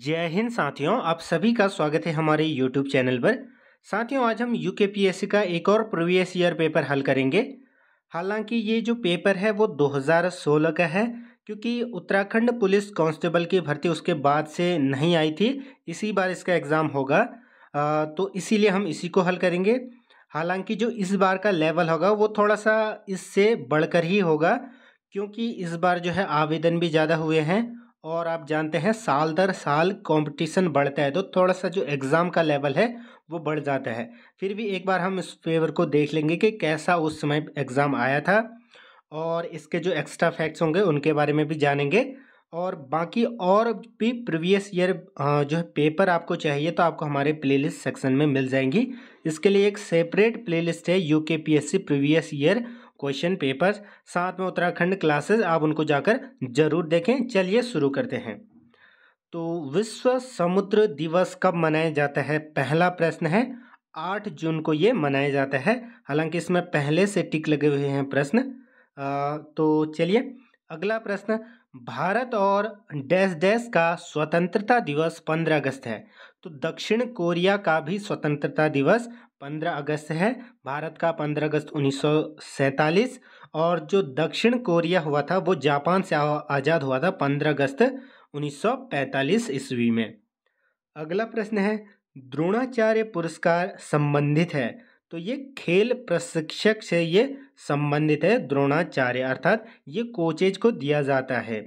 जय हिंद साथियों आप सभी का स्वागत है हमारे YouTube चैनल पर साथियों आज हम यू का एक और प्रीवियस ईयर पेपर हल करेंगे हालांकि ये जो पेपर है वो 2016 का है क्योंकि उत्तराखंड पुलिस कांस्टेबल की भर्ती उसके बाद से नहीं आई थी इसी बार इसका एग्ज़ाम होगा आ, तो इसीलिए हम इसी को हल करेंगे हालांकि जो इस बार का लेवल होगा वो थोड़ा सा इससे बढ़कर ही होगा क्योंकि इस बार जो है आवेदन भी ज़्यादा हुए हैं और आप जानते हैं साल दर साल कंपटीशन बढ़ता है तो थोड़ा सा जो एग्ज़ाम का लेवल है वो बढ़ जाता है फिर भी एक बार हम इस पेपर को देख लेंगे कि कैसा उस समय एग्ज़ाम आया था और इसके जो एक्स्ट्रा फैक्ट्स होंगे उनके बारे में भी जानेंगे और बाकी और भी प्रीवियस ईयर जो है पेपर आपको चाहिए तो आपको हमारे प्लेलिस्ट सेक्शन में मिल जाएंगी इसके लिए एक सेपरेट प्लेलिस्ट है U K P S C previous year question papers साथ में उत्तराखंड क्लासेस आप उनको जाकर जरूर देखें चलिए शुरू करते हैं तो विश्व समुद्र दिवस कब मनाया जाता है पहला प्रश्न है आठ जून को ये मनाया जाता है हालांकि इसमें पहले से टिक लगे हुए हैं प्रश्न तो चलिए अगला प्रश्न भारत और डैश डैश का स्वतंत्रता दिवस पंद्रह अगस्त है तो दक्षिण कोरिया का भी स्वतंत्रता दिवस 15 अगस्त है भारत का 15 अगस्त उन्नीस और जो दक्षिण कोरिया हुआ था वो जापान से आज़ाद हुआ था 15 अगस्त 1945 ईस्वी में अगला प्रश्न है द्रोणाचार्य पुरस्कार संबंधित है तो ये खेल प्रशिक्षक से ये संबंधित है द्रोणाचार्य अर्थात ये कोचेज को दिया जाता है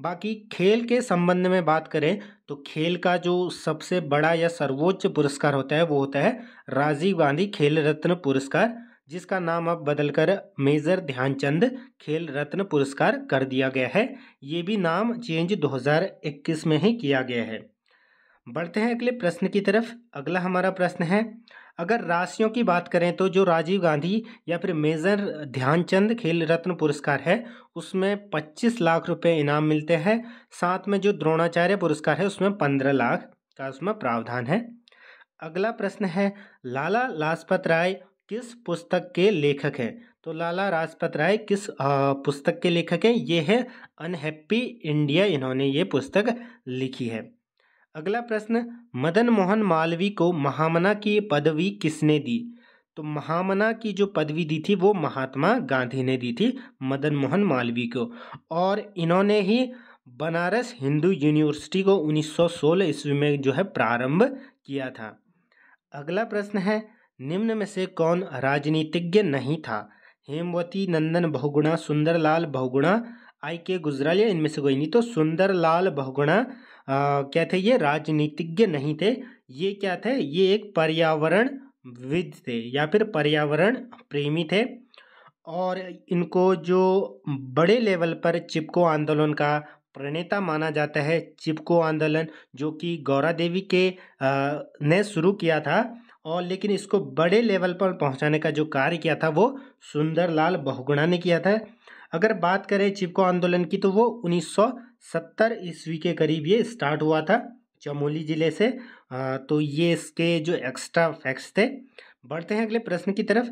बाकी खेल के संबंध में बात करें तो खेल का जो सबसे बड़ा या सर्वोच्च पुरस्कार होता है वो होता है राजीव गांधी खेल रत्न पुरस्कार जिसका नाम अब बदलकर मेजर ध्यानचंद खेल रत्न पुरस्कार कर दिया गया है ये भी नाम चेंज 2021 में ही किया गया है बढ़ते हैं अगले प्रश्न की तरफ अगला हमारा प्रश्न है अगर राशियों की बात करें तो जो राजीव गांधी या फिर मेजर ध्यानचंद खेल रत्न पुरस्कार है उसमें 25 लाख रुपए इनाम मिलते हैं साथ में जो द्रोणाचार्य पुरस्कार है उसमें 15 लाख का उसमें प्रावधान है अगला प्रश्न है लाला लाजपत राय किस पुस्तक के लेखक हैं तो लाला लाजपत राय किस पुस्तक के लेखक हैं ये है अनहैप्पी इंडिया इन्होंने ये पुस्तक लिखी है अगला प्रश्न मदन मोहन मालवी को महामना की पदवी किसने दी तो महामना की जो पदवी दी थी वो महात्मा गांधी ने दी थी मदन मोहन मालवी को और इन्होंने ही बनारस हिंदू यूनिवर्सिटी को 1916 ईस्वी में जो है प्रारंभ किया था अगला प्रश्न है निम्न में से कौन राजनीतिज्ञ नहीं था हेमवती नंदन बहुगुणा सुंदरलाल बहुगुणा आई के गुजरा लिया इनमें से कोई नहीं तो सुंदरलाल बहुगुणा क्या थे ये राजनीतिज्ञ नहीं थे ये क्या थे ये एक पर्यावरण विद थे या फिर पर्यावरण प्रेमी थे और इनको जो बड़े लेवल पर चिपको आंदोलन का प्रणेता माना जाता है चिपको आंदोलन जो कि गौरा देवी के आ, ने शुरू किया था और लेकिन इसको बड़े लेवल पर पहुंचाने का जो कार्य किया था वो सुंदरलाल बहुगुणा ने किया था अगर बात करें चिपको आंदोलन की तो वो 1970 ईस्वी के करीब ये स्टार्ट हुआ था चमोली ज़िले से तो ये इसके जो एक्स्ट्रा फैक्ट्स थे बढ़ते हैं अगले प्रश्न की तरफ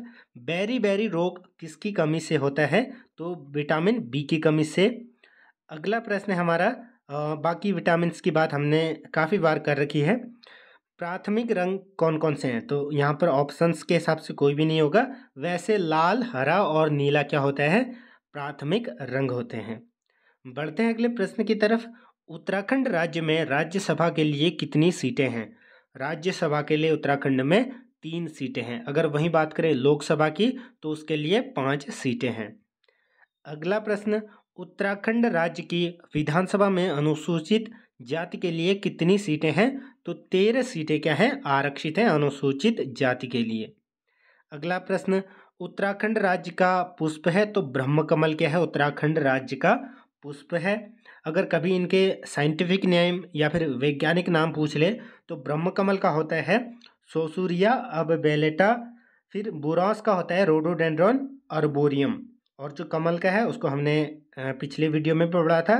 बैरी बैरी रोग किसकी कमी से होता है तो विटामिन बी की कमी से अगला प्रश्न है हमारा आ, बाकी विटामिन की बात हमने काफ़ी बार कर रखी है प्राथमिक रंग कौन कौन से हैं तो यहाँ पर ऑप्शंस के हिसाब से कोई भी नहीं होगा वैसे लाल हरा और नीला क्या होता है प्राथमिक रंग होते हैं बढ़ते हैं अगले प्रश्न की तरफ उत्तराखंड राज्य में राज्यसभा के लिए कितनी सीटें हैं राज्यसभा के लिए उत्तराखंड में तीन सीटें हैं अगर वहीं बात करें लोकसभा की तो उसके लिए पाँच सीटें हैं अगला प्रश्न उत्तराखंड राज्य की विधानसभा में अनुसूचित जाति के लिए कितनी सीटें हैं तो तेरह सीटें क्या हैं आरक्षित हैं अनुसूचित जाति के लिए अगला प्रश्न उत्तराखंड राज्य का पुष्प है तो ब्रह्म कमल क्या है उत्तराखंड राज्य का पुष्प है अगर कभी इनके साइंटिफिक नेम या फिर वैज्ञानिक नाम पूछ ले तो ब्रह्म कमल का होता है सोसूरिया अब बेलेटा फिर बोरास का होता है रोडोडेंड्रॉन अर्बोरियम और जो कमल का है उसको हमने पिछले वीडियो में पढ़ा था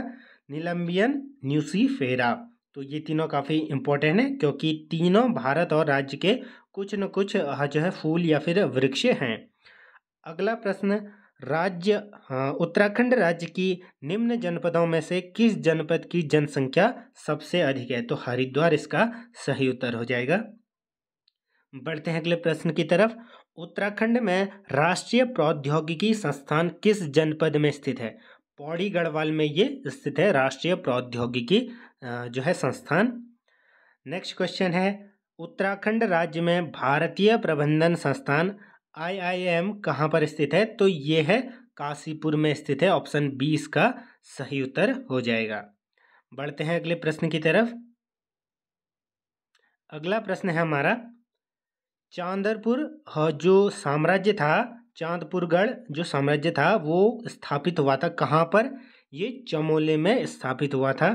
नीलम्बियन न्यूसीफेरा तो ये तीनों काफ़ी इम्पोर्टेंट है क्योंकि तीनों भारत और राज्य के कुछ न कुछ जो है फूल या फिर वृक्ष हैं अगला प्रश्न राज्य हाँ, उत्तराखंड राज्य की निम्न जनपदों में से किस जनपद की जनसंख्या सबसे अधिक है तो हरिद्वार इसका सही उत्तर हो जाएगा बढ़ते हैं अगले प्रश्न की तरफ उत्तराखंड में राष्ट्रीय प्रौद्योगिकी संस्थान किस जनपद में स्थित है पौड़ी गढ़वाल में ये स्थित है राष्ट्रीय प्रौद्योगिकी जो है संस्थान नेक्स्ट क्वेश्चन है उत्तराखंड राज्य में भारतीय प्रबंधन संस्थान आई आई एम कहाँ पर स्थित है तो ये है काशीपुर में स्थित है ऑप्शन बी इसका सही उत्तर हो जाएगा बढ़ते हैं अगले प्रश्न की तरफ अगला प्रश्न है हमारा चांदरपुर जो साम्राज्य था चांदपुरगढ़ जो साम्राज्य था वो स्थापित हुआ था कहाँ पर ये चमोले में स्थापित हुआ था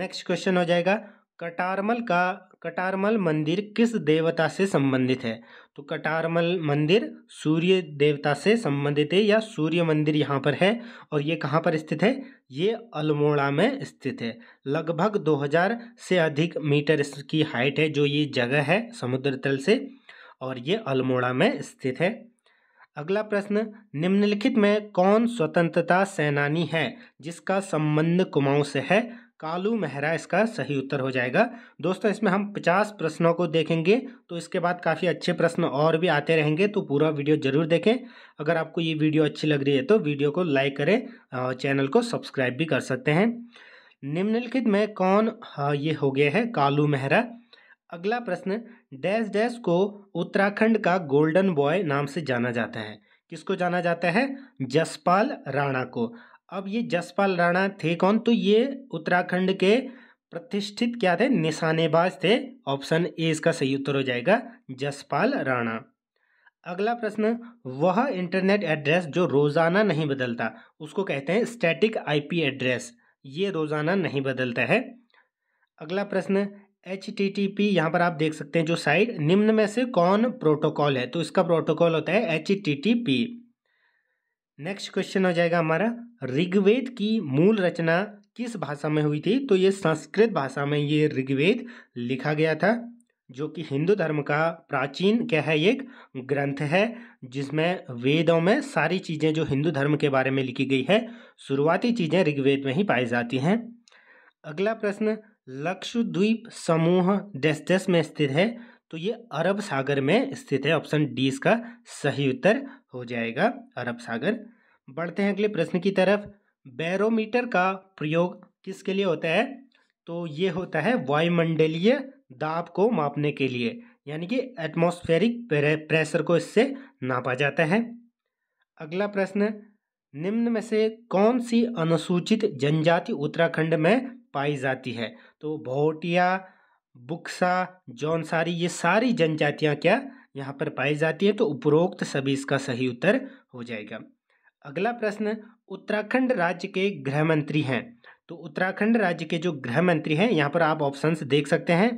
नेक्स्ट क्वेश्चन हो जाएगा कटारमल का कटारमल मंदिर किस देवता से संबंधित है तो कटारमल मंदिर सूर्य देवता से संबंधित है या सूर्य मंदिर यहाँ पर है और ये कहाँ पर स्थित है ये अल्मोड़ा में स्थित है लगभग 2000 से अधिक मीटर की हाइट है जो ये जगह है समुद्र तल से और ये अल्मोड़ा में स्थित है अगला प्रश्न निम्नलिखित में कौन स्वतंत्रता सेनानी है जिसका संबंध कुमाऊं से है कालू मेहरा इसका सही उत्तर हो जाएगा दोस्तों इसमें हम 50 प्रश्नों को देखेंगे तो इसके बाद काफ़ी अच्छे प्रश्न और भी आते रहेंगे तो पूरा वीडियो ज़रूर देखें अगर आपको ये वीडियो अच्छी लग रही है तो वीडियो को लाइक करें और चैनल को सब्सक्राइब भी कर सकते हैं निम्नलिखित में कौन हाँ, ये हो गया है कालू मेहरा अगला प्रश्न डैश डैश को उत्तराखंड का गोल्डन बॉय नाम से जाना जाता है किसको जाना जाता है जसपाल राणा को अब ये जसपाल राणा थे कौन तो ये उत्तराखंड के प्रतिष्ठित क्या थे निशानेबाज थे ऑप्शन ए इसका सही उत्तर हो जाएगा जसपाल राणा अगला प्रश्न वह इंटरनेट एड्रेस जो रोज़ाना नहीं बदलता उसको कहते हैं स्टैटिक आईपी एड्रेस ये रोज़ाना नहीं बदलता है अगला प्रश्न एच टी टी पी यहाँ पर आप देख सकते हैं जो साइड निम्न में से कौन प्रोटोकॉल है तो इसका प्रोटोकॉल होता है H T T P next question हो जाएगा हमारा ऋग्वेद की मूल रचना किस भाषा में हुई थी तो ये संस्कृत भाषा में ये ऋग्वेद लिखा गया था जो कि हिंदू धर्म का प्राचीन क्या है एक ग्रंथ है जिसमें वेदों में सारी चीज़ें जो हिंदू धर्म के बारे में लिखी गई है शुरुआती चीज़ें ऋग्वेद में ही पाई जाती हैं अगला प्रश्न लक्षद्वीप समूह डेस में स्थित है तो ये अरब सागर में स्थित है ऑप्शन डी इसका सही उत्तर हो जाएगा अरब सागर बढ़ते हैं अगले प्रश्न की तरफ बैरोमीटर का प्रयोग किसके लिए होता है तो ये होता है वायुमंडलीय दाब को मापने के लिए यानी कि एटमॉस्फेरिक प्रेशर को इससे नापा जाता है अगला प्रश्न निम्न में से कौन सी अनुसूचित जनजाति उत्तराखंड में पाई जाती है तो भोटिया बुक्सा जौनसारी ये सारी जनजातियाँ क्या यहाँ पर पाई जाती है तो उपरोक्त सभी इसका सही उत्तर हो जाएगा अगला प्रश्न उत्तराखंड राज्य के गृह मंत्री हैं तो उत्तराखंड राज्य के जो गृह मंत्री हैं यहाँ पर आप ऑप्शंस देख सकते हैं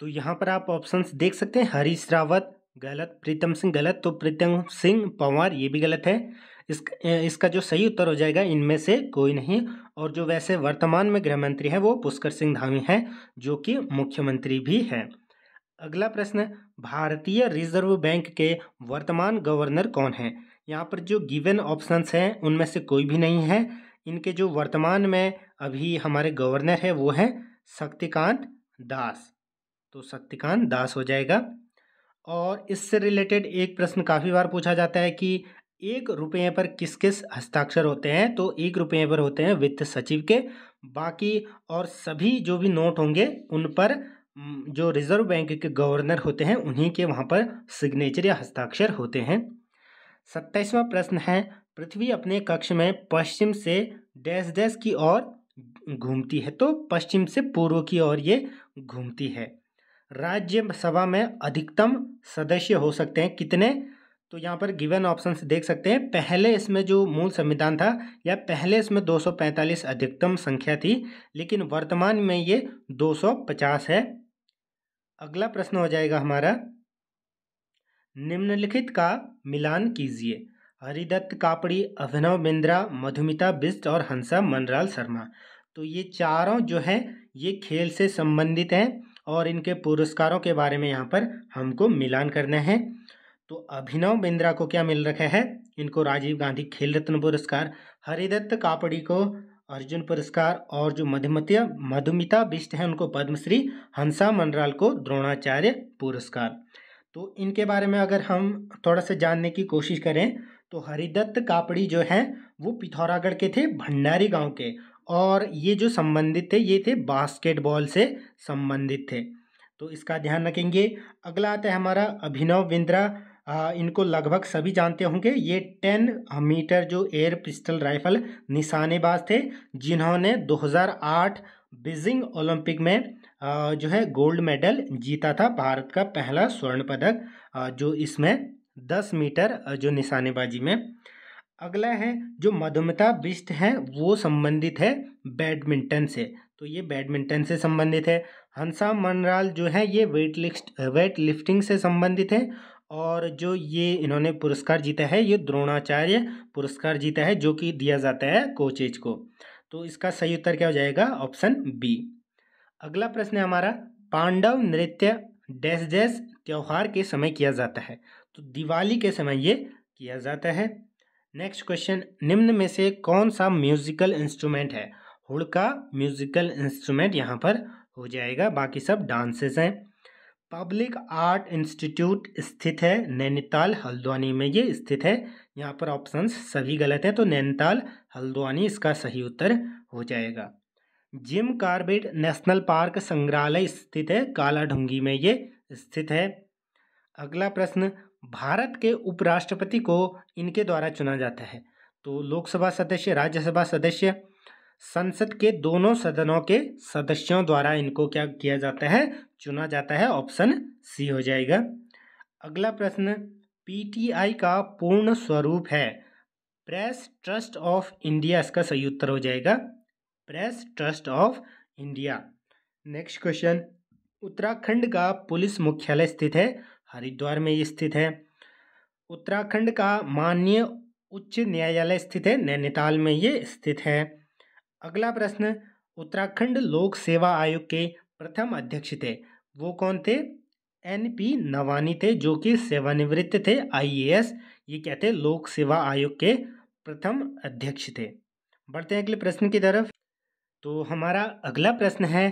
तो यहाँ पर आप ऑप्शंस देख सकते हैं हरीश रावत गलत प्रीतम सिंह गलत तो प्रीतम सिंह पंवार ये भी गलत है इस इसका जो सही उत्तर हो जाएगा इनमें से कोई नहीं और जो वैसे वर्तमान में गृह मंत्री हैं वो पुष्कर सिंह धामी हैं जो कि मुख्यमंत्री भी हैं अगला प्रश्न भारतीय रिजर्व बैंक के वर्तमान गवर्नर कौन हैं यहाँ पर जो गिवन ऑप्शंस हैं उनमें से कोई भी नहीं है इनके जो वर्तमान में अभी हमारे गवर्नर है वो हैं शक्तिकांत दास तो शक्तिकांत दास हो जाएगा और इससे रिलेटेड एक प्रश्न काफ़ी बार पूछा जाता है कि एक रुपये पर किस किस हस्ताक्षर होते हैं तो एक रुपये पर होते हैं वित्त सचिव के बाकी और सभी जो भी नोट होंगे उन पर जो रिजर्व बैंक के गवर्नर होते हैं उन्हीं के वहाँ पर सिग्नेचर या हस्ताक्षर होते हैं सत्ताईसवां प्रश्न है पृथ्वी अपने कक्ष में पश्चिम से डैश डैश की ओर घूमती है तो पश्चिम से पूर्व की ओर ये घूमती है राज्यसभा में अधिकतम सदस्य हो सकते हैं कितने तो यहाँ पर गिवन ऑप्शन देख सकते हैं पहले इसमें जो मूल संविधान था या पहले इसमें 245 अधिकतम संख्या थी लेकिन वर्तमान में ये 250 है अगला प्रश्न हो जाएगा हमारा निम्नलिखित का मिलान कीजिए हरिदत्त कापड़ी अभिनव बिंद्रा मधुमिता बिस्ट और हंसा मनराल शर्मा तो ये चारों जो है ये खेल से संबंधित हैं और इनके पुरस्कारों के बारे में यहाँ पर हमको मिलान करना है तो अभिनव बिंद्रा को क्या मिल रखा है इनको राजीव गांधी खेल रत्न पुरस्कार हरिदत्त कापड़ी को अर्जुन पुरस्कार और जो मधुमती मधुमिता बिष्ट हैं उनको पद्मश्री हंसा मंडराल को द्रोणाचार्य पुरस्कार तो इनके बारे में अगर हम थोड़ा सा जानने की कोशिश करें तो हरिदत्त कापड़ी जो हैं वो पिथौरागढ़ के थे भंडारी गांव के और ये जो संबंधित थे ये थे बास्केटबॉल से संबंधित थे तो इसका ध्यान रखेंगे अगला आता है हमारा अभिनव बिंद्रा इनको लगभग सभी जानते होंगे ये टेन मीटर जो एयर पिस्टल राइफल निशानेबाज थे जिन्होंने 2008 बीजिंग ओलंपिक में जो है गोल्ड मेडल जीता था भारत का पहला स्वर्ण पदक जो इसमें 10 मीटर जो निशानेबाजी में अगला है जो मधुमता बिस्ट है वो संबंधित है बैडमिंटन से तो ये बैडमिंटन से संबंधित है हंसा मनराल जो है ये वेट लिफ्ट वेट लिफ्टिंग से संबंधित है और जो ये इन्होंने पुरस्कार जीता है ये द्रोणाचार्य पुरस्कार जीता है जो कि दिया जाता है कोचेज को तो इसका सही उत्तर क्या हो जाएगा ऑप्शन बी अगला प्रश्न है हमारा पांडव नृत्य डैश डैश त्यौहार के समय किया जाता है तो दिवाली के समय ये किया जाता है नेक्स्ट क्वेश्चन निम्न में से कौन सा म्यूजिकल इंस्ट्रूमेंट है हुड़का म्यूजिकल इंस्ट्रूमेंट यहाँ पर हो जाएगा बाकी सब डांसेस हैं पब्लिक आर्ट इंस्टीट्यूट स्थित है नैनीताल हल्द्वानी में ये स्थित है यहाँ पर ऑप्शंस सभी गलत हैं तो नैनीताल हल्द्वानी इसका सही उत्तर हो जाएगा जिम कार्बेट नेशनल पार्क संग्रहालय स्थित है कालाढुंगी में ये स्थित है अगला प्रश्न भारत के उपराष्ट्रपति को इनके द्वारा चुना जाता है तो लोकसभा सदस्य राज्यसभा सदस्य संसद के दोनों सदनों के सदस्यों द्वारा इनको क्या किया जाता है चुना जाता है ऑप्शन सी हो जाएगा अगला प्रश्न पीटीआई का पूर्ण स्वरूप है प्रेस ट्रस्ट ऑफ इंडिया इसका सही उत्तर हो जाएगा Press Trust of India next question Uttarakhand का पुलिस मुख्यालय स्थित है हरिद्वार में ये स्थित है उत्तराखंड का माननीय उच्च न्यायालय स्थित है नैनीताल में ये स्थित है अगला प्रश्न उत्तराखंड लोक सेवा आयोग के प्रथम अध्यक्ष थे वो कौन थे एन पी नवानी थे जो कि सेवानिवृत्त थे आईएएस ये क्या थे लोक सेवा आयोग के प्रथम अध्यक्ष थे बढ़ते हैं अगले प्रश्न की तरफ तो हमारा अगला प्रश्न है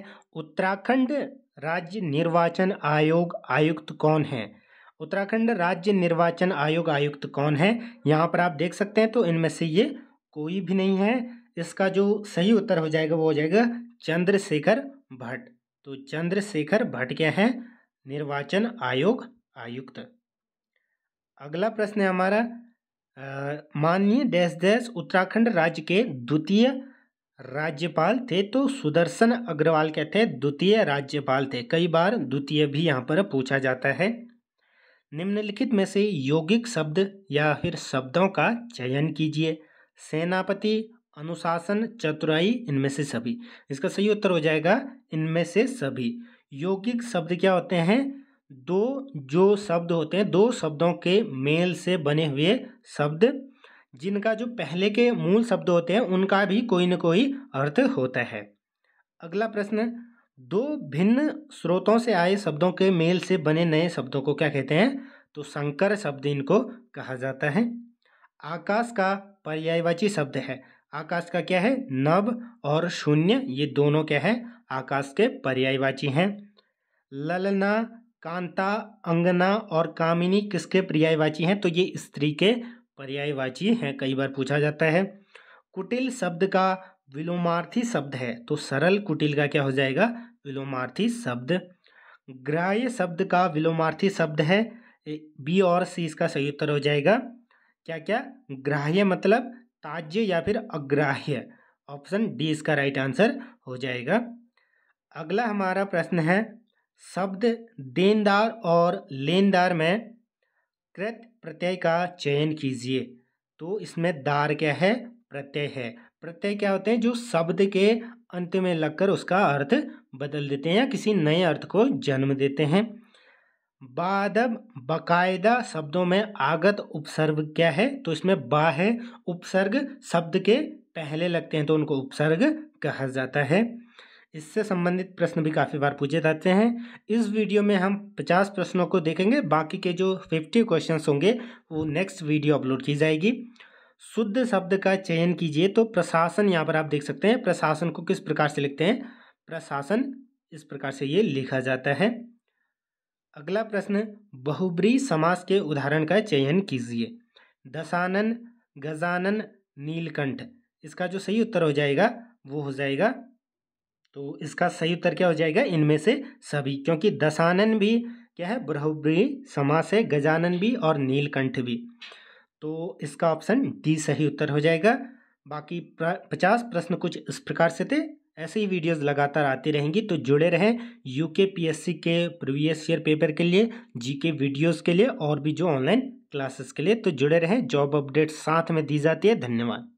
उत्तराखंड राज्य निर्वाचन आयोग आयुक्त कौन है उत्तराखंड राज्य निर्वाचन आयोग आयुक्त कौन है यहाँ पर आप देख सकते हैं तो इनमें से ये कोई भी नहीं है इसका जो सही उत्तर हो जाएगा वो हो जाएगा चंद्रशेखर भट्ट तो चंद्रशेखर भट्ट क्या है निर्वाचन आयोग आयुक्त अगला प्रश्न है हमारा माननीय देश देश उत्तराखंड राज्य के द्वितीय राज्यपाल थे तो सुदर्शन अग्रवाल क्या थे द्वितीय राज्यपाल थे कई बार द्वितीय भी यहाँ पर पूछा जाता है निम्नलिखित में से यौगिक शब्द या फिर शब्दों का चयन कीजिए सेनापति अनुशासन चतुराई इनमें से सभी इसका सही उत्तर हो जाएगा इनमें से सभी यौगिक शब्द क्या होते हैं दो जो शब्द होते हैं दो शब्दों के मेल से बने हुए शब्द जिनका जो पहले के मूल शब्द होते हैं उनका भी कोई ना कोई अर्थ होता है अगला प्रश्न दो भिन्न स्रोतों से आए शब्दों के मेल से बने नए शब्दों को क्या कहते हैं तो संकर शब्द इनको कहा जाता है आकाश का पर्यायवाची शब्द है आकाश का क्या है नभ और शून्य ये दोनों क्या है आकाश के पर्यायवाची हैं ललना कांता अंगना और कामिनी किसके पर्यायवाची हैं तो ये स्त्री के पर्यायवाची हैं कई बार पूछा जाता है कुटिल शब्द का विलोमार्थी शब्द है तो सरल कुटिल का क्या हो जाएगा विलोमार्थी शब्द ग्राह्य शब्द का विलोमार्थी शब्द है बी और सी इसका सही उत्तर हो जाएगा क्या क्या ग्राह्य मतलब ताज्य या फिर अग्राह्य ऑप्शन डी इसका राइट आंसर हो जाएगा अगला हमारा प्रश्न है शब्द देनदार और लेनदार में कृत प्रत्यय का चयन कीजिए तो इसमें दार क्या है प्रत्यय है प्रत्यय क्या होते हैं जो शब्द के अंत में लगकर उसका अर्थ बदल देते हैं या किसी नए अर्थ को जन्म देते हैं बादब बाकायदा शब्दों में आगत उपसर्ग क्या है तो इसमें बा है उपसर्ग शब्द के पहले लगते हैं तो उनको उपसर्ग कहा जाता है इससे संबंधित प्रश्न भी काफ़ी बार पूछे जाते हैं इस वीडियो में हम 50 प्रश्नों को देखेंगे बाकी के जो 50 क्वेश्चंस होंगे वो नेक्स्ट वीडियो अपलोड की जाएगी शुद्ध शब्द का चयन कीजिए तो प्रशासन यहाँ पर आप देख सकते हैं प्रशासन को किस प्रकार से लिखते हैं प्रशासन इस प्रकार से ये लिखा जाता है अगला प्रश्न बहुब्री समास के उदाहरण का चयन कीजिए दशानन गजानन नीलकंठ इसका जो सही उत्तर हो जाएगा वो हो जाएगा तो इसका सही उत्तर क्या हो जाएगा इनमें से सभी क्योंकि दशानन भी क्या है बहुब्री समास है गजानन भी और नीलकंठ भी तो इसका ऑप्शन डी सही उत्तर हो जाएगा बाकी पचास प्रश्न कुछ इस प्रकार से थे ऐसे ही वीडियोस लगातार आती रहेंगी तो जुड़े रहें यूके पीएससी के प्रीवियस ईयर पेपर के लिए जीके वीडियोस के लिए और भी जो ऑनलाइन क्लासेस के लिए तो जुड़े रहें जॉब अपडेट साथ में दी जाती है धन्यवाद